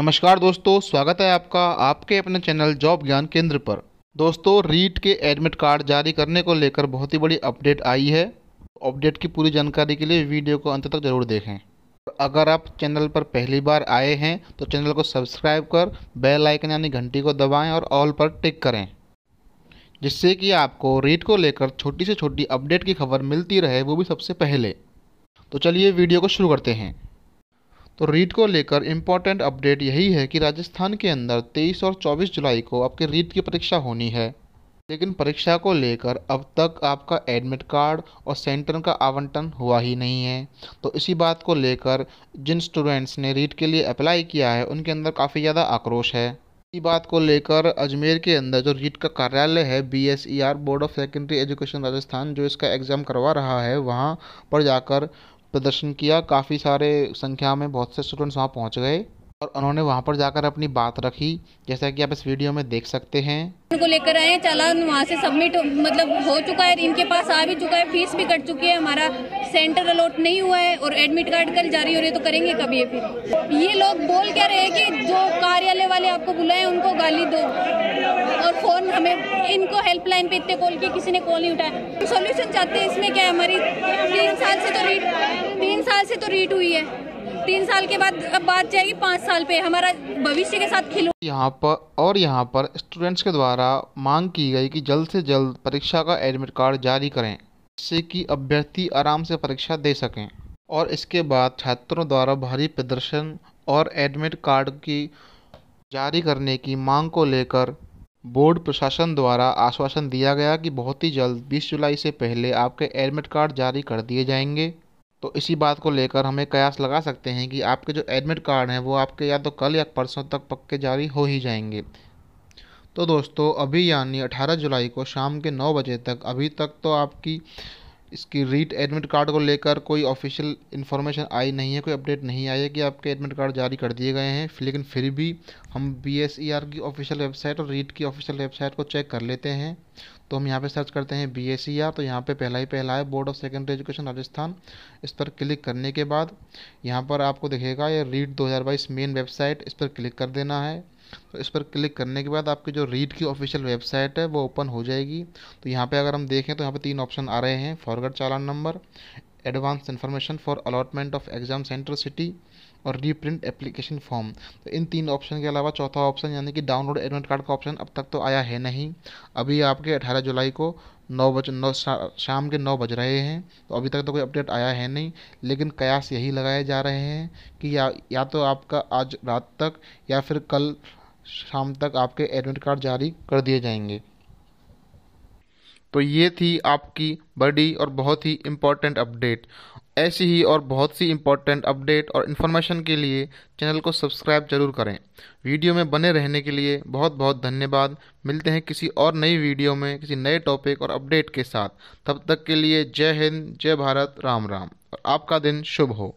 नमस्कार दोस्तों स्वागत है आपका आपके अपने चैनल जॉब ज्ञान केंद्र पर दोस्तों रीट के एडमिट कार्ड जारी करने को लेकर बहुत ही बड़ी अपडेट आई है अपडेट की पूरी जानकारी के लिए वीडियो को अंत तक जरूर देखें अगर आप चैनल पर पहली बार आए हैं तो चैनल को सब्सक्राइब कर बेल आइकन यानी घंटी को दबाएं और ऑल पर टिक करें जिससे कि आपको रीट को लेकर छोटी से छोटी अपडेट की खबर मिलती रहे वो भी सबसे पहले तो चलिए वीडियो को शुरू करते हैं तो रीट को लेकर इम्पॉर्टेंट अपडेट यही है कि राजस्थान के अंदर 23 और 24 जुलाई को आपके रीट की परीक्षा होनी है लेकिन परीक्षा को लेकर अब तक आपका एडमिट कार्ड और सेंटर का आवंटन हुआ ही नहीं है तो इसी बात को लेकर जिन स्टूडेंट्स ने रीट के लिए अप्लाई किया है उनके अंदर काफ़ी ज़्यादा आक्रोश है इसी बात को लेकर अजमेर के अंदर जो रीट का कार्यालय है B S E R board of secondary education Rajasthan जो इसका एग्ज़ाम करवा रहा है वहाँ पर जाकर प्रदर्शन किया काफ़ी सारे संख्या में बहुत से स्टूडेंट्स वहाँ पहुँच गए और उन्होंने वहाँ पर जाकर अपनी बात रखी जैसा कि आप इस वीडियो में देख सकते हैं को लेकर आए चालान वहाँ से सबमिट मतलब हो चुका है इनके पास आ भी चुका है फीस भी कट चुकी है हमारा सेंटर अलॉट नहीं हुआ है और एडमिट कार्ड कल जारी हो रही है तो करेंगे कभी ये फिर ये लोग बोल क्या रहे कि जो कार्यालय वाले आपको बुलाए उनको गाली दो कौन हमें इनको हेल्पलाइन पे इतने कॉल किए किसी ने कॉल नहीं उठाया हम सोल्यूशन चाहते हैं इसमें क्या है हमारी तीन साल से तो रीट तीन साल से तो रीट हुई है तीन साल के बाद अब बात जाएगी पाँच साल पे हमारा भविष्य के साथ खिलो यहाँ पर और यहाँ पर स्टूडेंट्स के द्वारा मांग की गई कि जल्द से जल्द परीक्षा का एडमिट कार्ड जारी करें जिससे कि अभ्यर्थी आराम से परीक्षा दे सकें और इसके बाद छात्रों द्वारा भारी प्रदर्शन और एडमिट कार्ड की जारी करने की मांग को लेकर बोर्ड प्रशासन द्वारा आश्वासन दिया गया कि बहुत ही जल्द 20 जुलाई से पहले आपके एडमिट कार्ड जारी कर दिए जाएंगे तो इसी बात को लेकर हमें कयास लगा सकते हैं कि आपके जो एडमिट कार्ड हैं वो आपके या तो कल या परसों तक पक्के जारी हो ही जाएंगे तो दोस्तों अभी यानी 18 जुलाई को शाम के 9 बजे तक अभी तक तो आपकी इसकी रीट एडमिट कार्ड को लेकर कोई ऑफिशियल इन्फॉर्मेशन आई नहीं है कोई अपडेट नहीं आई है कि आपके एडमिट कार्ड जारी कर दिए गए हैं लेकिन फिर भी हम बी एस ई आर की ऑफिशियल वेबसाइट और रीट की ऑफिशियल वेबसाइट को चेक कर लेते हैं तो हम यहाँ पे सर्च करते हैं बी एस आर तो यहाँ पे पहला ही पहला है board of secondary education Rajasthan इस पर क्लिक करने के बाद यहाँ पर आपको दिखेगा ये रीट दो मेन वेबसाइट इस पर क्लिक कर देना है तो इस पर क्लिक करने के बाद आपकी जो रीड की ऑफिशियल वेबसाइट है वो ओपन हो जाएगी तो यहाँ पे अगर हम देखें तो यहाँ पे तीन ऑप्शन आ रहे हैं forward challan number advance information for allotment of exam center city और रीप्रिंट एप्लीकेशन फॉर्म तो इन तीन ऑप्शन के अलावा चौथा ऑप्शन यानी कि डाउनलोड एडमिट कार्ड का ऑप्शन अब तक तो आया है नहीं अभी आपके 18 जुलाई को नौ बज नौ शाम के नौ बज रहे हैं तो अभी तक तो कोई अपडेट आया है नहीं लेकिन कयास यही लगाए जा रहे हैं कि या या तो आपका आज रात तक या फिर कल शाम तक आपके एडमिट कार्ड जारी कर दिए जाएंगे तो ये थी आपकी बड़ी और बहुत ही इम्पॉर्टेंट अपडेट ऐसी ही और बहुत सी इम्पॉर्टेंट अपडेट और इन्फॉर्मेशन के लिए चैनल को सब्सक्राइब जरूर करें वीडियो में बने रहने के लिए बहुत बहुत धन्यवाद मिलते हैं किसी और नई वीडियो में किसी नए टॉपिक और अपडेट के साथ तब तक के लिए जय हिंद जय भारत राम राम और आपका दिन शुभ हो